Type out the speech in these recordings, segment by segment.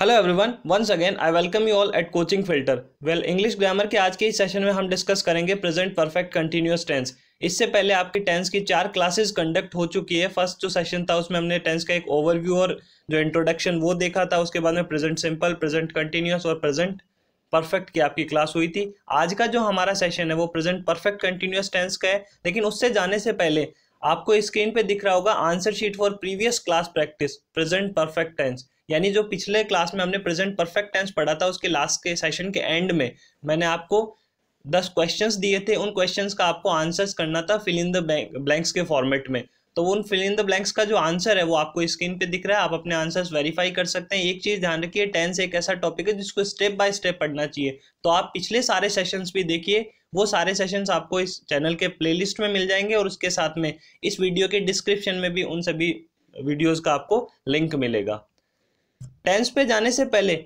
hello everyone once again I welcome you all at coaching filter well English grammar के आज के इस session में हम डिस्कस करेंगे प्रेजेंट परफेक्ट कंटिन्यूस टेंस इससे पहले आपकी टेंस की चार क्लासेस कंडक्ट हो चुकी है फर्स्ट जो सेशन था उसमें हमने टेंस का एक ओवरव्यू और जो इंट्रोडक्शन वो देखा था उसके बाद में प्रेजेंट सिंपल प्रेजेंट कंटिन्यूस और प्रेजेंट परफेक्ट की आपकी क्लास हुई थी आज का जो हमारा सेशन है वो प्रेजेंट परफेक्ट कंटिन्यूस टेंस का है लेकिन उससे जाने से पहले आपको स्क्रीन पे दिख रहा होगा answer sheet for previous class practice present perfect tense यानी जो पिछले क्लास में हमने प्रेजेंट परफेक्ट टेंस पढ़ा था उसके लास्ट के सेशन के एंड में मैंने आपको दस क्वेश्चंस दिए थे उन क्वेश्चंस का आपको आंसर्स करना था फिल इन द ब्लैंक्स के फॉर्मेट में तो उन फिल इन द ब्लैंक्स का जो आंसर है वो आपको स्क्रीन पे दिख रहा है आप अपने आंसर्स वेरीफाई कर सकते हैं एक चीज ध्यान रखिए टेंस एक ऐसा टॉपिक है जिसको स्टेप बाय स्टेप पढ़ना चाहिए तो आप पिछले सारे सेशंस भी देखिए वो सारे सेशंस आपको इस चैनल के प्लेलिस्ट में मिल जाएंगे और उसके साथ में इस वीडियो के डिस्क्रिप्शन में भी उन सभी वीडियोज़ का आपको लिंक मिलेगा टेंस पे जाने से पहले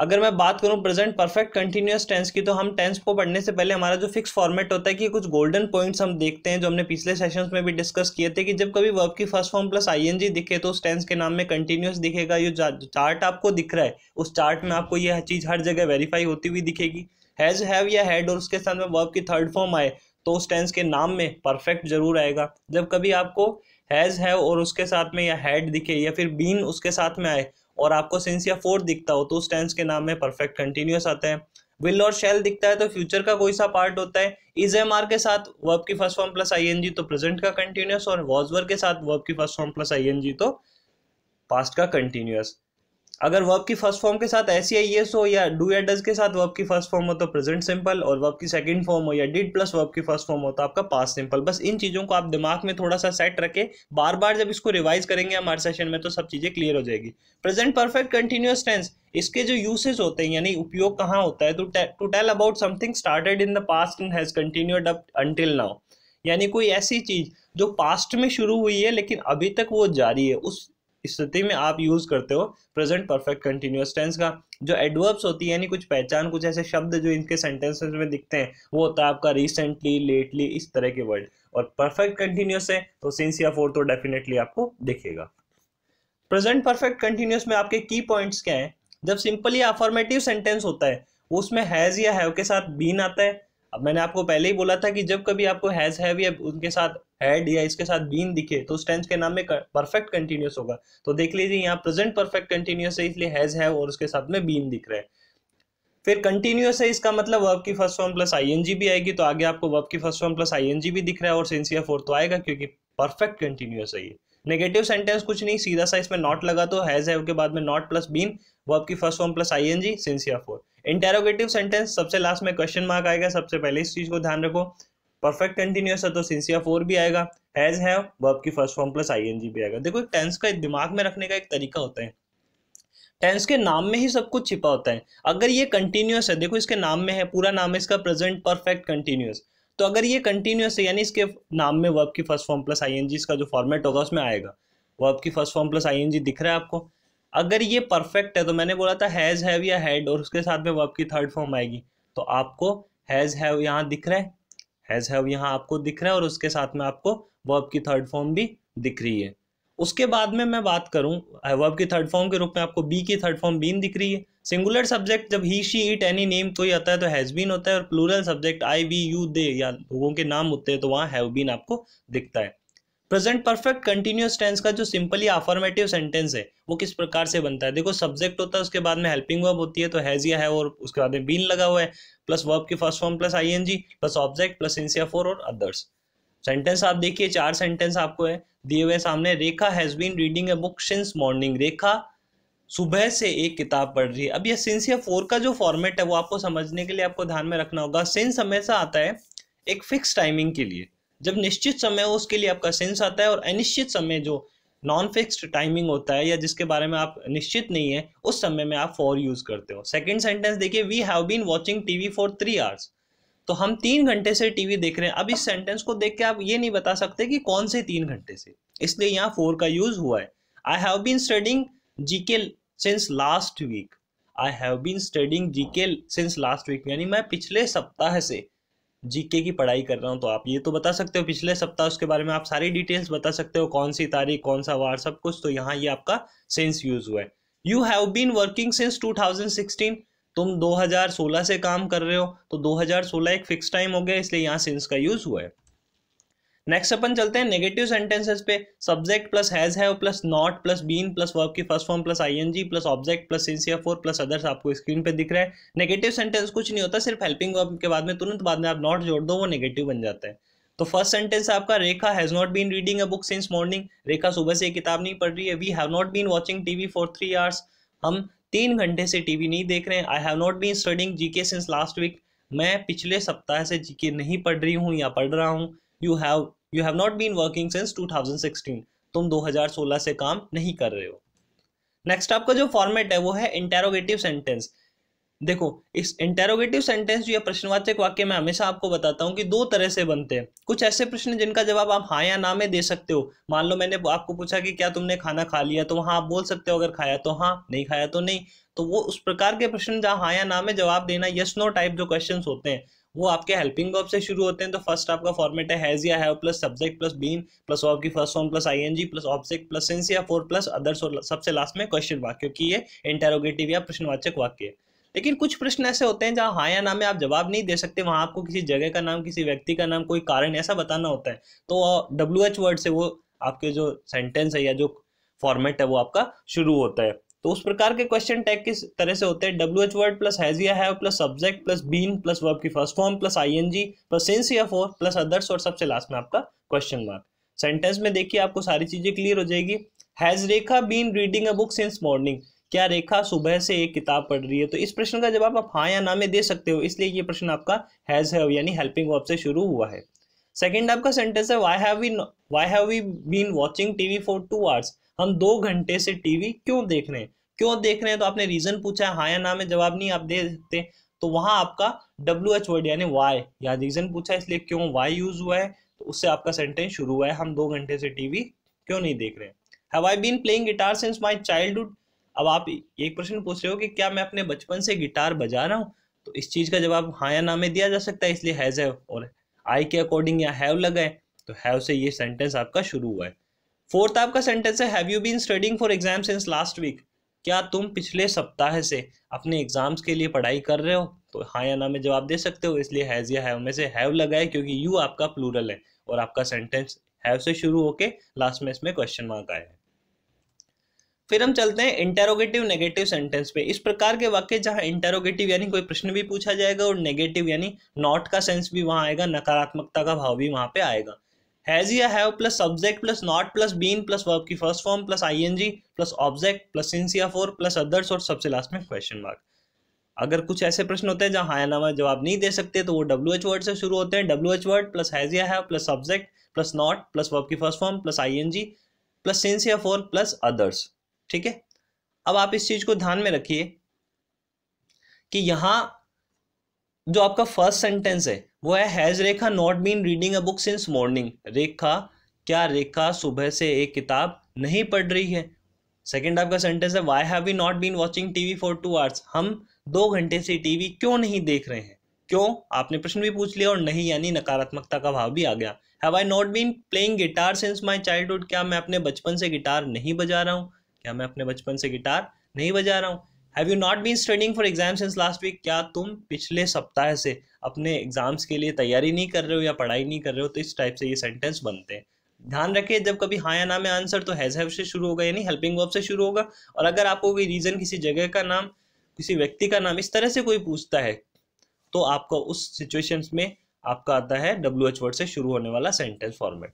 अगर मैं बात करूं प्रेजेंट परफेक्ट कंटिन्यूस टेंस की तो हम टेंस को पढ़ने से पहले हमारा जो फिक्स फॉर्मेट होता है कि कुछ गोल्डन पॉइंट्स हम देखते हैं जो हमने पिछले सेशंस में भी डिस्कस किए थे कि जब कभी वर्ब की फर्स्ट फॉर्म प्लस आईएनजी दिखे तो उस टेंस के नाम में कंटिन्यूस दिखेगा ये चार्ट आपको दिख रहा है उस चार्ट में आपको यह चीज़ हर जगह वेरीफाई होती हुई दिखेगी हैज़ हैव या हैड और उसके साथ में वर्ब की थर्ड फॉर्म आए तो उस टेंस के नाम में परफेक्ट जरूर आएगा जब कभी आपको हैज़ हैव और उसके साथ में या हैड दिखे या फिर बीन उसके साथ में आए और आपको सिंस या फोर दिखता हो तो उस टेंस के नाम में परफेक्ट कंटिन्यूस आते हैं विल और शेल दिखता है तो फ्यूचर का कोई सा पार्ट होता है इज एम आर के साथ वर्ब की फर्स्ट फॉर्म प्लस आई तो प्रेजेंट का कंटिन्यूस और वॉजवर के साथ वर्ब की फर्स्ट फॉर्म प्लस आई तो पास्ट का कंटिन्यूस अगर वर्ब की फर्स्ट फॉर्म के साथ ऐसी आई एस हो या डू या डज के साथ वर्ब की फर्स्ट फॉर्म हो तो प्रेजेंट सिंपल और वर्ब की सेकंड फॉर्म हो या डिड प्लस वर्ब की फर्स्ट फॉर्म हो तो आपका पास सिंपल बस इन चीज़ों को आप दिमाग में थोड़ा सा सेट रखें बार बार जब इसको रिवाइज करेंगे हमारे सेशन में तो सब चीज़ें क्लियर हो जाएगी प्रेजेंट परफेक्ट कंटिन्यूस टेंस इसके जो यूसेज होते हैं यानी उपयोग कहाँ होता है to tell about something started in the past and has continued up till now यानी कोई ऐसी चीज़ जो पास्ट में शुरू हुई है लेकिन अभी तक वो जारी है उस स्थिति में आप यूज़ करते हो प्रेजेंट परफेक्ट कंटिन्यूस टेंस का जो एडवर्ब्स होती है यानी कुछ पहचान कुछ ऐसे शब्द जो इनके सेंटेंसेस में दिखते हैं वो होता है आपका रिसेंटली लेटली इस तरह के वर्ड और परफेक्ट कंटिन्यूस है तो सिंस या फोर तो डेफिनेटली आपको दिखेगा प्रेजेंट परफेक्ट कंटिन्यूस में आपके की पॉइंट्स क्या हैं जब सिंपली अफॉर्मेटिव सेंटेंस होता है उसमें हैज़ या हैव के साथ बीन आता है अब मैंने आपको पहले ही बोला था कि जब कभी आपको हैज़ हैव या उनके साथ हैड या इसके साथ बीन दिखे तो उस टेंस के नाम में परफेक्ट कंटिन्यूस होगा तो देख लीजिए यहाँ प्रेजेंट परफेक्ट कंटिन्यूस है इसलिए हैज़ हैव और उसके साथ में बीन दिख रहा है फिर कंटिन्यूस है इसका मतलब वर्ब की फर्स्ट फॉर्म प्लस आईएनजी भी आएगी तो आगे आपको वर्ब की फर्स्ट फॉर्म प्लस आईएनजी भी दिख रहा है और सिंसियर फोर तो आएगा क्योंकि परफेक्ट कंटिन्यूस है ये नेगेटिव सेंटेंस कुछ नहीं सीधा सा इसमें नॉट लगा तो हैज हैव के बाद में नॉट प्लस बीन वर्ब की first form plus I ING since or for interrogative sentence सबसे लास्ट में क्वेश्चन मार्क आएगा सबसे पहले इस चीज को ध्यान रखो परफेक्ट कंटिन्यूस है तो सिंसियर फोर भी आएगा हैज है वर्ब की फर्स्ट फॉर्म प्लस आईएनजी भी आएगा देखो एक टेंस का एक दिमाग में रखने का एक तरीका होता है टेंस के नाम में ही सब कुछ छिपा होता है अगर ये कंटिन्यूस है देखो इसके नाम में है पूरा नाम है इसका प्रेजेंट परफेक्ट कंटिन्यूस तो अगर ये कंटिन्यूस है यानी इसके नाम में वर्ब की फर्स्ट फॉर्म प्लस आईएनजी इसका जो फॉर्मेट होगा उसमें आएगा वर्ब की फर्स्ट फॉर्म प्लस आईएनजी दिख रहा है आपको अगर ये परफेक्ट है तो मैंने बोला था हैज़ हैव या हैड और उसके साथ में वर्ब की थर्ड फॉर्म आएगी तो आपको हैज़ हैव यहाँ दिख रहा है हैज़ हैव यहाँ आपको दिख रहा है और उसके साथ में आपको वर्ब की थर्ड फॉर्म भी दिख रही है उसके बाद में मैं बात करूँ वर्ब की थर्ड फॉर्म के रूप में आपको बी की थर्ड फॉर्म बीन दिख रही है सिंगुलर सब्जेक्ट जब he she it any name कोई आता है तो हैज़ बीन होता है और plural subject I we you they या लोगों के नाम होते हैं तो वहाँ हैव बीन आपको दिखता है प्रेजेंट परफेक्ट कंटिन्यूस टेंस का जो सिंपली अफॉर्मेटिव सेंटेंस है वो किस प्रकार से बनता है देखो सब्जेक्ट होता है उसके बाद में हेल्पिंग वर्ब होती है तो हैज या है और उसके बाद में बीन लगा हुआ है प्लस वर्ब की first form plus ING plus object plus since or for और अदर्स सेंटेंस आप देखिए चार सेंटेंस आपको है दिए हुए सामने Rekha has been reading a book since morning Rekha सुबह से एक किताब पढ़ रही है अब यह सिंस या फोर का जो फॉर्मेट है वो आपको समझने के लिए आपको ध्यान में रखना होगा सिंस हमेशा आता है एक फिक्स टाइमिंग के लिए जब निश्चित समय हो उसके लिए आपका सेंस आता है और अनिश्चित समय जो नॉन फिक्स्ड टाइमिंग होता है या जिसके बारे में आप निश्चित नहीं है उस समय में आप फॉर यूज करते हो सेकेंड सेंटेंस देखिए we have been watching TV for three hours तो हम तीन घंटे से टीवी देख रहे हैं अब इस सेंटेंस को देख के आप ये नहीं बता सकते कि कौन से तीन घंटे से इसलिए यहाँ फोर का यूज हुआ है I have been studying G K since last week I have been studying G K since last week यानी मैं पिछले सप्ताह से जीके की पढ़ाई कर रहा हूँ तो आप ये तो बता सकते हो पिछले सप्ताह उसके बारे में आप सारी डिटेल्स बता सकते हो कौन सी तारीख कौन सा वार सब कुछ तो यहाँ ये आपका सेंस यूज हुआ है you have been working since 2016 तुम 2016 से काम कर रहे हो तो 2016 एक फिक्स टाइम हो गया इसलिए यहाँ सेंस का यूज हुआ है नेक्स्ट अपन चलते हैं नेगेटिव सेंटेंसेस पे subject plus has have plus not plus been plus verb की first form plus ING plus object plus since or for plus others आपको स्क्रीन पे दिख रहा है नेगेटिव सेंटेंस कुछ नहीं होता सिर्फ हेल्पिंग वर्ब के बाद में तुरंत बाद में आप नॉट जोड़ दो वो नेगेटिव बन जाता है तो फर्स्ट सेंटेंस आपका Rekha has not been reading a book since morning Rekha सुबह से किताब नहीं पढ़ रही है we have not been watching TV for three hours हम तीन घंटे से टीवी नहीं देख रहे हैं I have not been studying GK since last week मैं पिछले सप्ताह से जीके नहीं पढ़ रही हूँ या पढ़ रहा हूँ you have you have not been working since 2016 तुम 2016 से काम नहीं कर रहे हो नेक्स्ट आपका जो फॉर्मेट है वो है इंटेरोगेटिव सेंटेंस देखो इस इंटेरोगेटिव सेंटेंस या प्रश्नवाचक वाक्य मैं हमेशा आपको बताता हूँ कि दो तरह से बनते हैं कुछ ऐसे प्रश्न जिनका जवाब आप हाँ या ना में दे सकते हो मान लो मैंने आपको पूछा कि क्या तुमने खाना खा लिया तो वहाँ आप बोल सकते हो अगर खाया तो हाँ नहीं खाया तो नहीं तो वो उस प्रकार के प्रश्न जहाँ हाँ या ना में जवाब देना यस नो टाइप जो क्वेश्चन होते हैं वो आपके हेल्पिंग वर्ब से शुरू होते हैं तो फर्स्ट आपका फॉर्मेट है हैज या have plus subject plus been plus verb की first form plus ING plus object plus since या फोर प्लस अदर्स और सबसे लास्ट में क्वेश्चन वाक्य क्योंकि ये इंटेरोगेटिव या प्रश्नवाचक वाक्य है लेकिन कुछ प्रश्न ऐसे होते हैं जहाँ हाँ या ना में आप जवाब नहीं दे सकते वहाँ आपको किसी जगह का नाम किसी व्यक्ति का नाम कोई कारण ऐसा बताना होता है तो डब्ल्यू एच वर्ड से वो आपके जो सेंटेंस है या जो फॉर्मेट है वो आपका शुरू होता है तो उस प्रकार के क्वेश्चन टैग किस तरह से होते हैं W H word plus has या have plus subject plus been plus verb की first form plus I N G plus since या फोर प्लस अदर्स और सबसे लास्ट में आपका क्वेश्चन मार्क सेंटेंस में देखिए आपको सारी चीजें क्लियर हो जाएगी has Rekha been reading a book since morning क्या रेखा सुबह से एक किताब पढ़ रही है तो इस प्रश्न का जवाब आप हाँ या ना में दे सकते हो इसलिए ये प्रश्न आपका हैज है यानी हेल्पिंग वर्ब से शुरू हुआ है सेकेंड आपका सेंटेंस है why have we why have we been watching TV for two hours हम दो घंटे से टीवी क्यों देख रहे हैं क्यों देख रहे हैं तो आपने रीजन पूछा है हाँ या ना में जवाब नहीं आप दे सकते तो वहां आपका डब्ल्यू एच वर्ड यानी वाई या रीजन पूछा इसलिए क्यों वाई यूज हुआ है तो उससे आपका सेंटेंस शुरू हुआ है हम दो घंटे से टीवी क्यों नहीं देख रहे have I been playing guitar since my childhood अब आप एक प्रश्न पूछ रहे हो कि क्या मैं अपने बचपन से गिटार बजा रहा हूँ तो इस चीज का जवाब हाँ या ना में दिया जा सकता है इसलिए हैज और आई के अकॉर्डिंग या हैव लगाए तो हैव से ये सेंटेंस आपका शुरू हुआ है फोर्थ आपका सेंटेंस है have you been studying for exam since last week क्या तुम पिछले सप्ताह से अपने एग्जाम्स के लिए पढ़ाई कर रहे हो तो हाँ या ना में जवाब दे सकते हो इसलिए हैज़ या हैव में से हैव लगाए क्योंकि यू आपका प्लूरल है और आपका सेंटेंस हैव से शुरू होके लास्ट में इसमें क्वेश्चन मार्क आया है फिर हम चलते हैं इंटेरोगेटिव नेगेटिव सेंटेंस पे इस प्रकार के वाक्य जहाँ इंटेरोगेटिव यानी कोई प्रश्न भी पूछा जाएगा और नेगेटिव यानी नॉट का सेंस भी वहाँ आएगा नकारात्मकता का भाव भी वहाँ पे आएगा हैज या have plus subject plus not plus been plus verb की first form plus I G plus object plus since या फोर प्लस अदर्स और सबसे लास्ट में क्वेश्चन मार्क अगर कुछ ऐसे प्रश्न होते हैं जहाँ हाँ नामा जवाब नहीं दे सकते तो वो डब्ल्यू एच वर्ड से शुरू होते हैं W H word plus has या have plus subject plus not plus verb की first form plus I G plus since या फोर प्लस अदर्स ठीक है अब आप इस चीज़ को ध्यान में रखिए कि यहाँ जो आपका फर्स्ट सेंटेंस है वो है has Rekha not been reading a book since morning Rekha क्या रेखा सुबह से एक किताब नहीं पढ़ रही है सेकेंड आपका सेंटेंस है why have we not been watching TV for two hours हम दो घंटे से टीवी क्यों नहीं देख रहे हैं क्यों आपने प्रश्न भी पूछ लिया और नहीं यानी नकारात्मकता का भाव भी आ गया have I not been playing guitar since my childhood क्या मैं अपने बचपन से गिटार नहीं बजा रहा हूँ क्या मैं अपने बचपन से गिटार नहीं बजा रहा हूँ have you not been studying for exam since last week क्या तुम पिछले सप्ताह से अपने एग्जाम्स के लिए तैयारी नहीं कर रहे हो या पढ़ाई नहीं कर रहे हो तो इस टाइप से ये सेंटेंस बनते हैं ध्यान रखिए जब कभी हाँ या ना में आंसर तो हैज हैव से शुरू होगा यानी हेल्पिंग वर्ब से शुरू होगा और अगर आपको कोई रीज़न किसी जगह का नाम किसी व्यक्ति का नाम इस तरह से कोई पूछता है तो आपका उस सिचुएशन में आपका आता है डब्ल्यू एच वर्ड से शुरू होने वाला सेंटेंस फॉर्मेट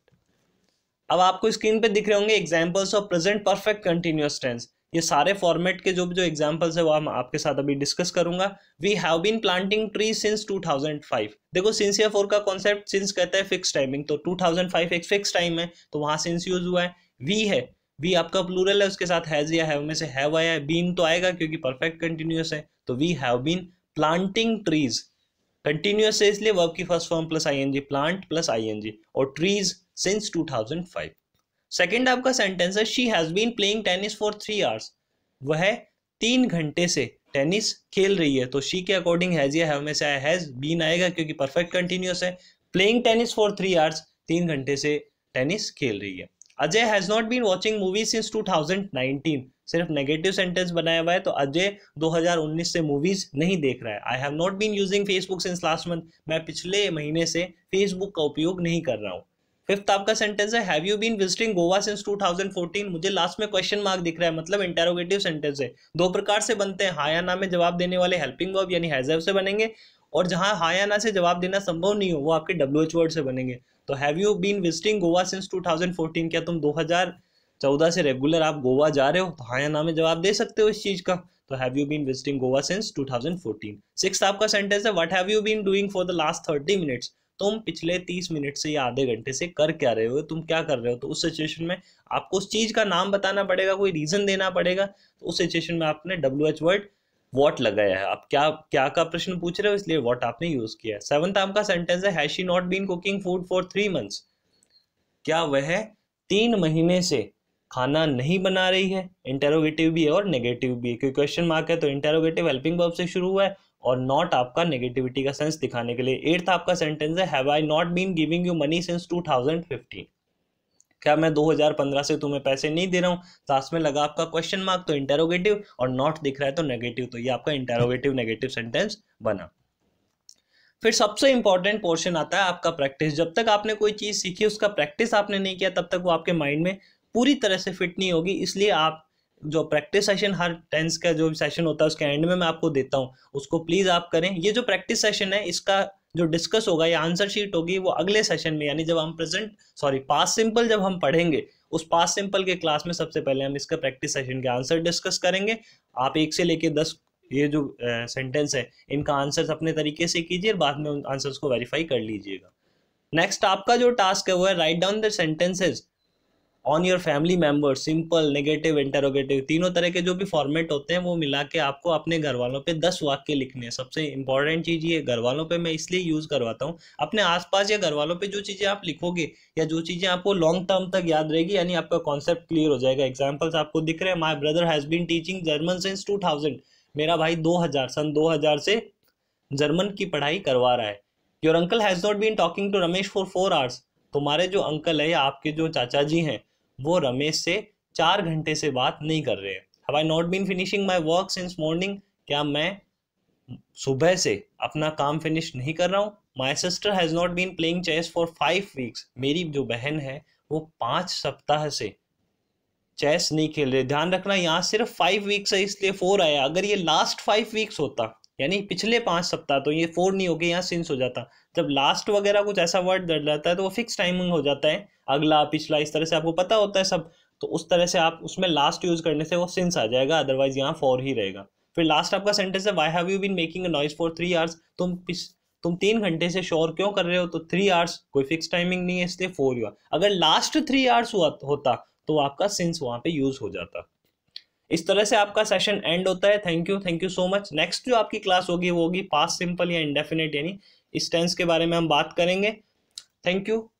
अब आपको स्क्रीन पे दिख रहे होंगे examples of present perfect continuous tense ये सारे फॉर्मेट के जो भी जो एग्जांपल्स है वो हम आपके साथ अभी डिस्कस करूंगा we have been planting tree since 2005 देखो सिंस या फोर का कॉन्सेप्ट सिंस कहता है फिक्स टाइमिंग तो 2005 एक फिक्स टाइम है तो वहां सिंस यूज हुआ है वी है वी आपका प्लूरल है उसके साथ हैज या हैव में से हैव आया है बीन तो आएगा क्योंकि परफेक्ट कंटिन्यूस है तो we have been planting trees continuous है इसलिए वर्ब की first form plus ING plant plus ING और ट्रीज सिंस 2005 सेकेंड आपका सेंटेंस है she has been playing tennis for three hours वह तीन घंटे से टेनिस खेल रही है तो शी के अकॉर्डिंग हैज या हैव में से हैज़ बीन आएगा क्योंकि परफेक्ट कंटिन्यूस है playing tennis for three hours तीन घंटे से टेनिस खेल रही है Ajay has not been watching movie since 2019 सिर्फ नेगेटिव सेंटेंस बनाया हुआ है तो अजय 2019 से मूवीज नहीं देख रहा है I have not been using Facebook since last month मैं पिछले महीने से फेसबुक का उपयोग नहीं कर रहा हूँ फिफ्थ आपका सेंटेंस है have you been visiting Goa since 2014 मुझे लास्ट में क्वेश्चन मार्क दिख रहा है मतलब इंटेरोगेटिव सेंटेंस है दो प्रकार से बनते हैं हाया ना में जवाब देने वाले हेल्पिंग वर्ब यानी हैजर्व से बनेंगे और जहाँ हाया ना से जवाब देना संभव नहीं हो वो आपके डब्ल्यू एच वर्ड से बनेंगे तो have you been visiting Goa since two क्या तुम दो से रेगुलर आप गोवा जा रहे हो तो हाया ना में जवाब दे सकते हो इस चीज़ का तो have you been visiting Goa since two 2014 six आपका सेंटेंस है what have you been doing for the last thirty minutes तुम पिछले तीस मिनट से या आधे घंटे से कर क्या रहे हो तुम क्या कर रहे हो तो उस सिचुएशन में आपको उस चीज़ का नाम बताना पड़ेगा कोई रीज़न देना पड़ेगा तो उस सिचुएशन में आपने डब्ल्यू एच वर्ड वॉट लगाया है आप क्या क्या का प्रश्न पूछ रहे हो इसलिए वॉट आपने यूज़ किया है सेवंथ आपका सेंटेंस है has she not been cooking food for three months क्या वह तीन महीने से खाना नहीं बना रही है इंटेरोगेटिव भी है और नेगेटिव भी है क्योंकि क्वेश्चन मार्क है तो इंटेरोगेटिव हेल्पिंग वर्ब से शुरू हुआ है और नॉट आपका नेगेटिविटी का सेंस दिखाने के लिए एट्थ आपका सेंटेंस है have I not been giving you money since 2015 क्या मैं 2015 से तुम्हें पैसे नहीं दे रहा हूँ लास्ट में लगा आपका क्वेश्चन मार्क तो इंटेरोगेटिव और नॉट दिख रहा है तो नेगेटिव तो ये आपका इंटेरोगेटिव नेगेटिव सेंटेंस बना फिर सबसे इंपॉर्टेंट पोर्शन आता है आपका प्रैक्टिस जब तक आपने कोई चीज़ सीखी उसका प्रैक्टिस आपने नहीं किया तब तक वो आपके माइंड में पूरी तरह से फिट नहीं होगी इसलिए आप जो प्रैक्टिस सेशन हर टेंस का जो सेशन होता है उसके एंड में मैं आपको देता हूँ उसको प्लीज़ आप करें ये जो प्रैक्टिस सेशन है इसका जो डिस्कस होगा या आंसर शीट होगी वो अगले सेशन में यानी जब हम प्रेजेंट सॉरी पास सिंपल जब हम पढ़ेंगे उस पास सिंपल के क्लास में सबसे पहले हम इसका प्रैक्टिस सेशन के आंसर डिस्कस करेंगे आप एक से लेके दस ये जो सेंटेंस है इनका आंसर अपने तरीके से कीजिए बाद में उन आंसर्स को वेरीफाई कर लीजिएगा नेक्स्ट आपका जो टास्क है वो है write down the sentences on your family member simple negative interrogative तीनों तरह के जो भी फॉर्मेट होते हैं वो मिला के आपको अपने घर वालों पर दस वाक्य लिखने हैं सबसे इंपॉर्टेंट चीज़ ये घर वालों पर मैं इसलिए यूज़ करवाता हूँ अपने आसपास या घर वालों पर जो चीज़ें आप लिखोगे या जो चीज़ें आपको लॉन्ग टर्म तक याद रहेगी यानी आपका कॉन्सेप्ट क्लियर हो जाएगा एग्जाम्पल्स आपको दिख रहे हैं my brother has been teaching German since two thousand मेरा भाई दो हज़ार सन दो हज़ार से जर्मन की पढ़ाई करवा रहा है your uncle has not been talking to Ramesh for four hours तुम्हारे जो अंकल है या आपके जो चाचा जी हैं वो रमेश से चार घंटे से बात नहीं कर रहे हैं I not been finishing my work since morning क्या मैं सुबह से अपना काम फिनिश नहीं कर रहा हूँ my sister has not been playing chess for five weeks मेरी जो बहन है वो पाँच सप्ताह से चेस नहीं खेल रहे ध्यान रखना यहाँ सिर्फ फाइव वीक्स है इसलिए फोर आया अगर ये लास्ट फाइव वीक्स होता यानी पिछले पाँच सप्ताह तो ये फोर नहीं हो गया यहाँ सिंस हो जाता जब लास्ट वगैरह कुछ ऐसा वर्ड डर जाता है तो वो फिक्स टाइमिंग हो जाता है अगला पिछला इस तरह से आपको पता होता है सब तो उस तरह से आप उसमें लास्ट यूज़ करने से वो सिंस आ जाएगा अदरवाइज यहाँ फोर ही रहेगा फिर लास्ट आपका सेंटेंस है why have you been making a noise for three hours तुम पिछ तुम तीन घंटे से शोर क्यों कर रहे हो तो थ्री आवर्स कोई फिक्स टाइमिंग नहीं है इसलिए फोर यू अगर लास्ट थ्री आवर्स हुआ होता तो आपका सिंस वहाँ पे यूज़ हो जाता इस तरह से आपका सेशन एंड होता है thank you thank you so much next जो आपकी क्लास होगी वो होगी पास सिंपल या इंडेफिनेट यानी इस टेंस के बारे में हम बात करेंगे थैंक यू